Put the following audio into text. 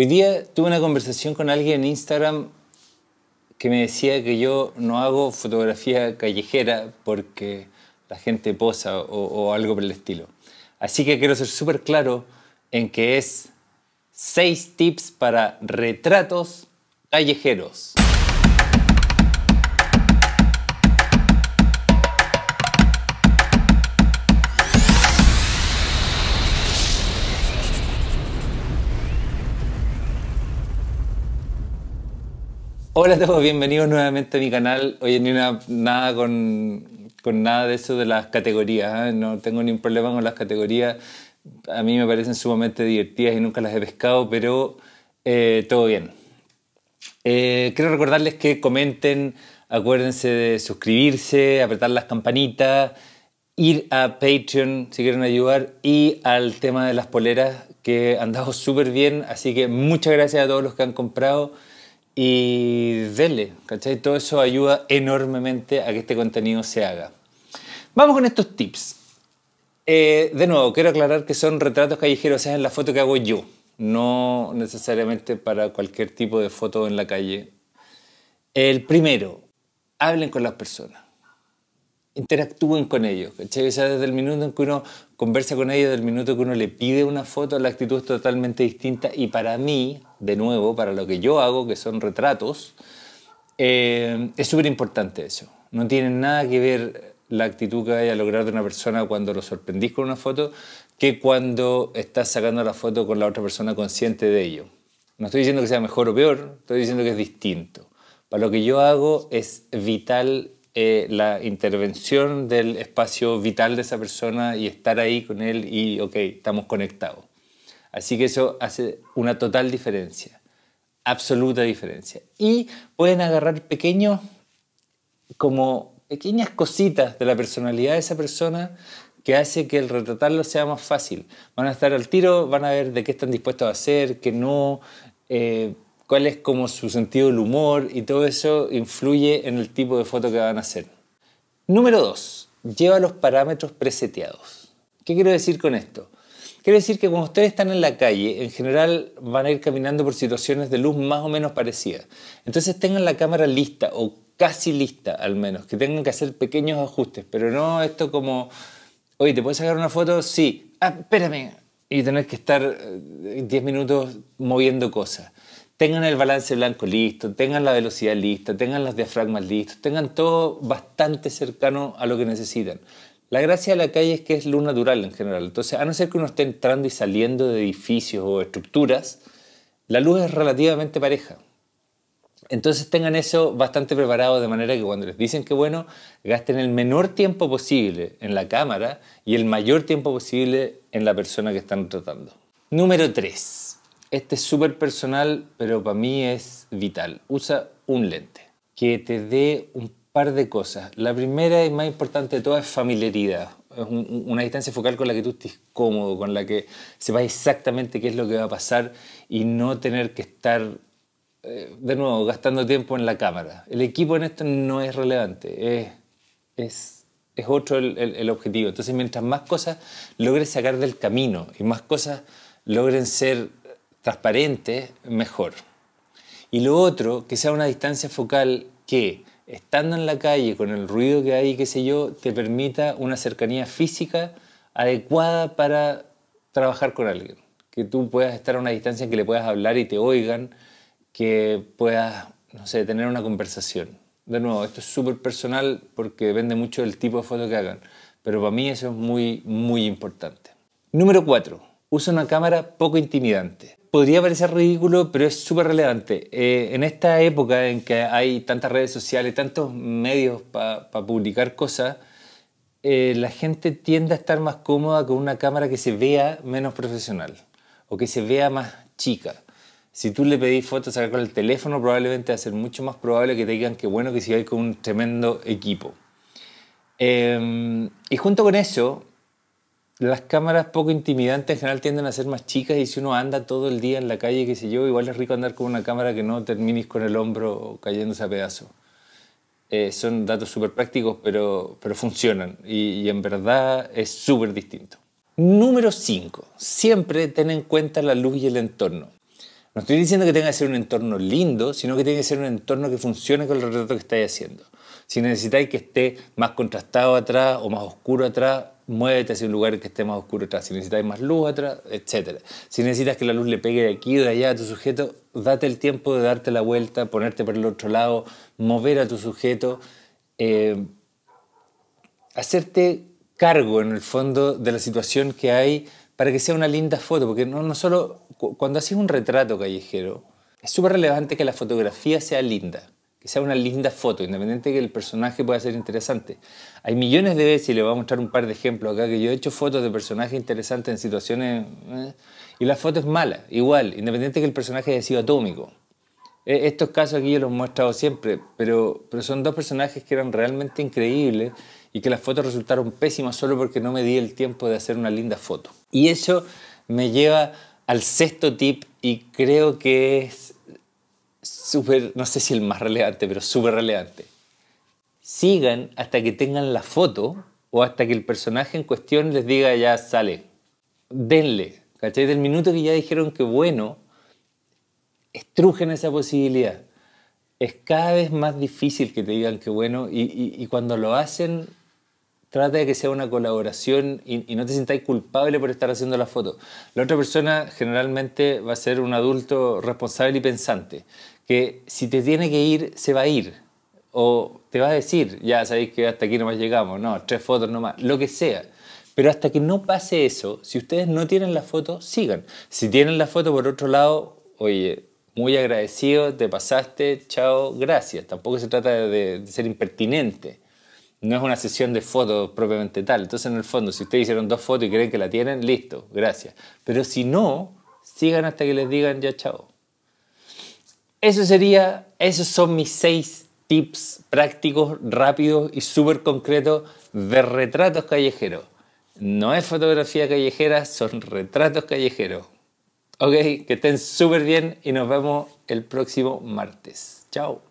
Hoy día tuve una conversación con alguien en Instagram que me decía que yo no hago fotografía callejera porque la gente posa o, algo por el estilo. Así que quiero ser súper claro en que es 6 tips para retratos callejeros. Hola a todos, bienvenidos nuevamente a mi canal. hoy en una, nada con, nada de eso de las categorías. ¿eh? No tengo ningún problema con las categorías. A mí me parecen sumamente divertidas y nunca las he pescado, pero eh, todo bien. Eh, quiero recordarles que comenten, acuérdense de suscribirse, apretar las campanitas, ir a Patreon si quieren ayudar y al tema de las poleras que han dado súper bien. Así que muchas gracias a todos los que han comprado y dele, ¿cachai? Todo eso ayuda enormemente a que este contenido se haga. Vamos con estos tips. Eh, de nuevo, quiero aclarar que son retratos callejeros, o sea, es la foto que hago yo, no necesariamente para cualquier tipo de foto en la calle. El primero, hablen con las personas interactúen con ellos. O desde el minuto en que uno conversa con ellos, desde el minuto en que uno le pide una foto, la actitud es totalmente distinta. Y para mí, de nuevo, para lo que yo hago, que son retratos, eh, es súper importante eso. No tiene nada que ver la actitud que hay a lograr de una persona cuando lo sorprendís con una foto que cuando estás sacando la foto con la otra persona consciente de ello. No estoy diciendo que sea mejor o peor, estoy diciendo que es distinto. Para lo que yo hago es vital eh, la intervención del espacio vital de esa persona y estar ahí con él y, ok, estamos conectados. Así que eso hace una total diferencia, absoluta diferencia. Y pueden agarrar pequeños, como pequeñas cositas de la personalidad de esa persona que hace que el retratarlo sea más fácil. Van a estar al tiro, van a ver de qué están dispuestos a hacer, qué no. Eh, cuál es como su sentido del humor y todo eso influye en el tipo de foto que van a hacer. Número 2. Lleva los parámetros preseteados. ¿Qué quiero decir con esto? Quiero decir que cuando ustedes están en la calle, en general van a ir caminando por situaciones de luz más o menos parecidas. Entonces tengan la cámara lista o casi lista al menos, que tengan que hacer pequeños ajustes, pero no esto como, oye, ¿te puedes sacar una foto? Sí, ah, espérame. Y tener que estar 10 eh, minutos moviendo cosas tengan el balance blanco listo, tengan la velocidad lista, tengan los diafragmas listos, tengan todo bastante cercano a lo que necesitan. La gracia de la calle es que es luz natural en general. Entonces, a no ser que uno esté entrando y saliendo de edificios o estructuras, la luz es relativamente pareja. Entonces tengan eso bastante preparado de manera que cuando les dicen que bueno, gasten el menor tiempo posible en la cámara y el mayor tiempo posible en la persona que están tratando. Número 3. Este es súper personal, pero para mí es vital. Usa un lente que te dé un par de cosas. La primera y más importante de todas es familiaridad. Es una distancia focal con la que tú estés cómodo, con la que sepas exactamente qué es lo que va a pasar y no tener que estar, eh, de nuevo, gastando tiempo en la cámara. El equipo en esto no es relevante, es, es, es otro el, el objetivo. Entonces, mientras más cosas logres sacar del camino y más cosas logren ser transparente, mejor. Y lo otro, que sea una distancia focal que, estando en la calle con el ruido que hay, qué sé yo, te permita una cercanía física adecuada para trabajar con alguien. Que tú puedas estar a una distancia en que le puedas hablar y te oigan, que puedas, no sé, tener una conversación. De nuevo, esto es súper personal porque depende mucho del tipo de foto que hagan, pero para mí eso es muy, muy importante. Número cuatro usa una cámara poco intimidante. Podría parecer ridículo, pero es súper relevante. Eh, en esta época en que hay tantas redes sociales, tantos medios para publicar cosas, eh, la gente tiende a estar más cómoda con una cámara que se vea menos profesional o que se vea más chica. Si tú le pedís fotos a con el teléfono, probablemente va a ser mucho más probable que te digan que bueno que si hay con un tremendo equipo. Eh, y junto con eso, las cámaras poco intimidantes en general tienden a ser más chicas y si uno anda todo el día en la calle, qué sé yo, igual es rico andar con una cámara que no termines con el hombro cayéndose a pedazos. Eh, son datos súper prácticos, pero, pero funcionan y, en verdad es súper distinto. Número 5. Siempre ten en cuenta la luz y el entorno. No estoy diciendo que tenga que ser un entorno lindo, sino que tiene que ser un entorno que funcione con el retrato que estáis haciendo. Si necesitáis que esté más contrastado atrás o más oscuro atrás, muévete hacia un lugar que esté más oscuro atrás. Si necesitas más luz atrás, etc. Si necesitas que la luz le pegue de aquí, de allá a tu sujeto, date el tiempo de darte la vuelta, ponerte por el otro lado, mover a tu sujeto, eh, hacerte cargo en el fondo de la situación que hay para que sea una linda foto, porque no, no solo cuando haces un retrato callejero, es súper relevante que la fotografía sea linda que sea una linda foto, independiente que el personaje pueda ser interesante. Hay millones de veces, y le voy a mostrar un par de ejemplos acá, que yo he hecho fotos de personajes interesantes en situaciones... Eh, y la foto es mala, igual, independiente que el personaje haya sido atómico. E, estos casos aquí yo los he mostrado siempre, pero, pero son dos personajes que eran realmente increíbles y que las fotos resultaron pésimas solo porque no me di el tiempo de hacer una linda foto. Y eso me lleva al sexto tip y creo que es súper, no sé si el más relevante, pero súper relevante. Sigan hasta que tengan la foto o hasta que el personaje en cuestión les diga ya sale. Denle, ¿cachai? Del minuto que ya dijeron que bueno, estrujen esa posibilidad. Es cada vez más difícil que te digan que bueno y, cuando lo hacen trata de que sea una colaboración y, y, no te sintáis culpable por estar haciendo la foto. La otra persona generalmente va a ser un adulto responsable y pensante que si te tiene que ir, se va a ir. O te va a decir, ya sabéis que hasta aquí nomás llegamos, no, tres fotos nomás, lo que sea. Pero hasta que no pase eso, si ustedes no tienen la foto, sigan. Si tienen la foto por otro lado, oye, muy agradecido, te pasaste, chao, gracias. Tampoco se trata de, de ser impertinente. No es una sesión de fotos propiamente tal. Entonces, en el fondo, si ustedes hicieron dos fotos y creen que la tienen, listo, gracias. Pero si no, sigan hasta que les digan ya chao. Eso sería, esos son mis seis tips prácticos, rápidos y súper concretos de retratos callejeros. No es fotografía callejera, son retratos callejeros. Ok, que estén súper bien y nos vemos el próximo martes. Chao.